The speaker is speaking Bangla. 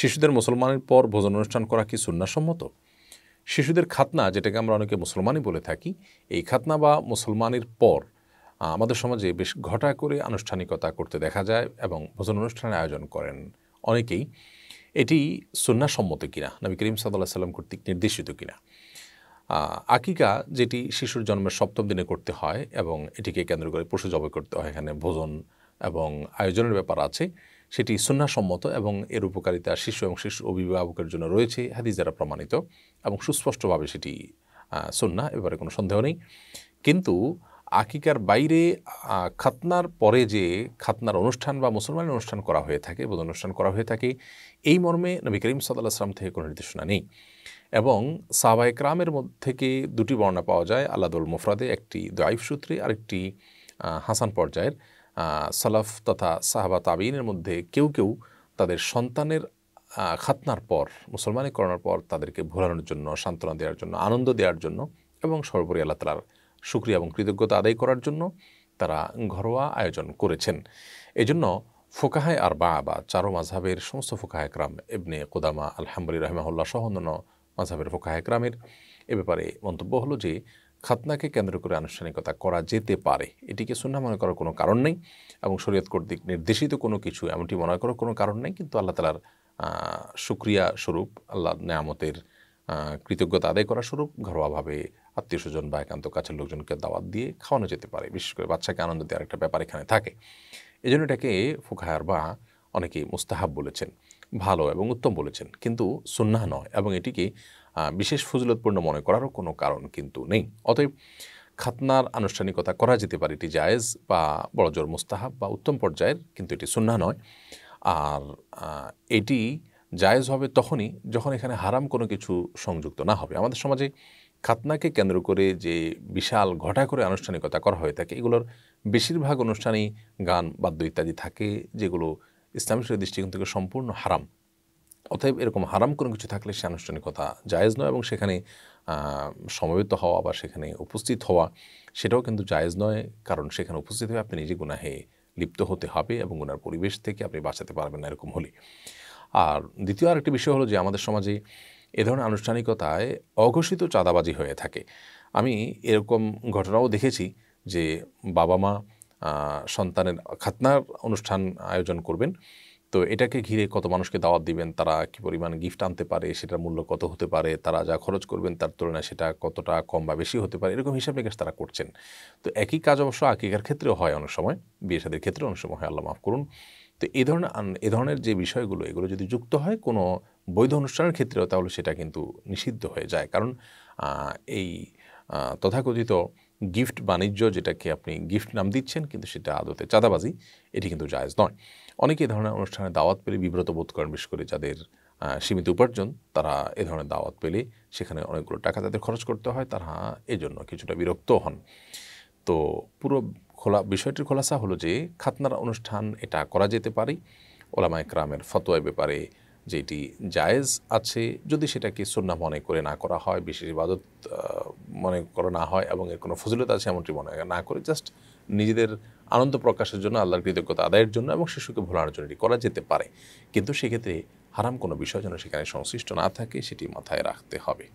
শিশুদের মুসলমানের পর ভোজন অনুষ্ঠান করা কি সুন্নাসম্মত শিশুদের খাতনা যেটাকে আমরা অনেকে মুসলমানই বলে থাকি এই খাতনা বা মুসলমানের পর আমাদের সমাজে বেশ ঘটা করে আনুষ্ঠানিকতা করতে দেখা যায় এবং ভোজন অনুষ্ঠানের আয়োজন করেন অনেকেই এটি সুন্নাসম্মত কিনা নবী করিম সাদাল্লাহ সাল্লাম কর্তৃক নির্দেশিত কিনা আকিকা যেটি শিশুর জন্মের সপ্তম দিনে করতে হয় এবং এটিকে কেন্দ্র করে পশু জবাই করতে হয় এখানে ভোজন এবং আয়োজনের ব্যাপার আছে সেটি সুন্নাসম্মত এবং এর উপকারিতা শিশু এবং শিশু অভিভাবকের জন্য রয়েছে হাদিস দ্বারা প্রমাণিত এবং সুস্পষ্টভাবে সেটি সুন্না এবারে কোনো সন্দেহ নেই কিন্তু আকিকার বাইরে খাতনার পরে যে খাতনার অনুষ্ঠান বা মুসলমানের অনুষ্ঠান করা হয়ে থাকে বোধ অনুষ্ঠান করা হয়ে থাকে এই মর্মে নবী করিম সাদাল্লাহ আসলাম থেকে কোনো নির্দেশনা নেই এবং সাহবা একরামের মধ্যে থেকে দুটি বর্ণনা পাওয়া যায় আল্লাদুল মুফরাদে একটি দোয়াইফ সূত্রে আরেকটি হাসান পর্যায়ের সালাফ তথা সাহাবা তাবিনের মধ্যে কেউ কেউ তাদের সন্তানের খাতনার পর মুসলমানি করানোর পর তাদেরকে ভোলানোর জন্য সান্ত্বনা দেওয়ার জন্য আনন্দ দেওয়ার জন্য এবং সর্বোপরি আল্লাহ তালার সুক্রিয়া এবং কৃতজ্ঞতা আদায় করার জন্য তারা ঘরোয়া আয়োজন করেছেন এজন্য ফোকাহায় আর বা বা চারো মাঝাবের সমস্ত ফোকাহায়করাম এবনে কোদামা আলহাম্বুলি রহমাহুল্লাহ সহ অন্যান্য মাঝাবের ফোকাহায় এ ব্যাপারে মন্তব্য হলো যে খাতনাকে কেন্দ্র করে আনুষ্ঠানিকতা করা যেতে পারে এটিকে সুন্না মনে করার কোনো কারণ নেই এবং শরীয়ত কর্তৃক নির্দেশিত কোনো কিছু এমনটি মনে করার কোনো কারণ নেই কিন্তু আল্লাহ তালার সুক্রিয়া স্বরূপ আল্লাহ নেয়ামতের কৃতজ্ঞতা আদায় করা স্বরূপ ঘরোয়াভাবে আত্মীয় স্বজন বা একান্ত কাছের লোকজনকে দাওয়াত দিয়ে খাওয়ানো যেতে পারে বিশেষ করে বাচ্চাকে আনন্দ দেওয়ার একটা ব্যাপার এখানে থাকে এজন্য এটাকে ফুকায়ার বা অনেকে মুস্তাহাব বলেছেন ভালো এবং উত্তম বলেছেন কিন্তু সুন্নাহ নয় এবং এটিকে বিশেষ ফজিলতপূর্ণ মনে করারও কোনো কারণ কিন্তু নেই অতএব খাতনার আনুষ্ঠানিকতা করা যেতে পারে এটি জায়েজ বা বড়জোর মুস্তাহাব বা উত্তম পর্যায়ের কিন্তু এটি সুন্না নয় আর এটি জায়েজ হবে তখনই যখন এখানে হারাম কোনো কিছু সংযুক্ত না হবে আমাদের সমাজে খাতনাকে কেন্দ্র করে যে বিশাল ঘটা করে আনুষ্ঠানিকতা করা হয়ে থাকে এগুলোর বেশিরভাগ অনুষ্ঠানেই গান বাদ্য ইত্যাদি থাকে যেগুলো ইসলামী শরীর দৃষ্টিকোণ থেকে সম্পূর্ণ হারাম অতএব এরকম হারাম কোনো কিছু থাকলে সে আনুষ্ঠানিকতা জায়েজ নয় এবং সেখানে সমবেত হওয়া বা সেখানে উপস্থিত হওয়া সেটাও কিন্তু জায়েজ নয় কারণ সেখানে উপস্থিত হয়ে আপনি নিজে গুনাহে লিপ্ত হতে হবে এবং গুনার পরিবেশ থেকে আপনি বাঁচাতে পারবেন না এরকম হলে আর দ্বিতীয় আরেকটি বিষয় হলো যে আমাদের সমাজে এ ধরনের আনুষ্ঠানিকতায় অঘোষিত চাঁদাবাজি হয়ে থাকে আমি এরকম ঘটনাও দেখেছি যে বাবা মা সন্তানের খাতনার অনুষ্ঠান আয়োজন করবেন তো এটাকে ঘিরে কত মানুষকে দাওয়াত দিবেন তারা কি পরিমাণ গিফট আনতে পারে সেটার মূল্য কত হতে পারে তারা যা খরচ করবেন তার তুলনায় সেটা কতটা কম বা বেশি হতে পারে এরকম হিসাব নিকাশ তারা করছেন তো একই কাজ অবশ্য আকিকার ক্ষেত্রেও হয় অনেক সময় বিয়ে সাদের ক্ষেত্রে অনেক সময় হয় আল্লাহ মাফ করুন তো এ ধরনের এ ধরনের যে বিষয়গুলো এগুলো যদি যুক্ত হয় কোনো বৈধ অনুষ্ঠানের ক্ষেত্রেও তাহলে সেটা কিন্তু নিষিদ্ধ হয়ে যায় কারণ এই তথাকথিত গিফট বাণিজ্য যেটাকে আপনি গিফট নাম দিচ্ছেন কিন্তু সেটা আদতে চাঁদাবাজি এটি কিন্তু জায়জ নয় অনেকে এ ধরনের অনুষ্ঠানে দাওয়াত পেলে বিব্রত বোধ করেন বিশেষ করে যাদের সীমিত উপার্জন তারা এ ধরনের দাওয়াত পেলে সেখানে অনেকগুলো টাকা তাদের খরচ করতে হয় তারা এজন্য কিছুটা বিরক্ত হন তো পুরো খোলা বিষয়টির খোলাসা হলো যে খাতনার অনুষ্ঠান এটা করা যেতে পারে ওলামায় ক্রামের ফতোয়ার ব্যাপারে যেটি জায়েজ আছে যদি সেটাকে সন্না মনে করে না করা হয় বিশেষ ইবাদত মনে করা না হয় এবং এর কোনো ফজিলত আছে এমনটি মনে না করে জাস্ট নিজেদের আনন্দ প্রকাশের জন্য আল্লাহর কৃতজ্ঞতা আদায়ের জন্য এবং শিশুকে ভোলার জন্য এটি করা যেতে পারে কিন্তু সেক্ষেত্রে হারাম কোনো বিষয় যেন সেখানে সংশ্লিষ্ট না থাকে সেটি মাথায় রাখতে হবে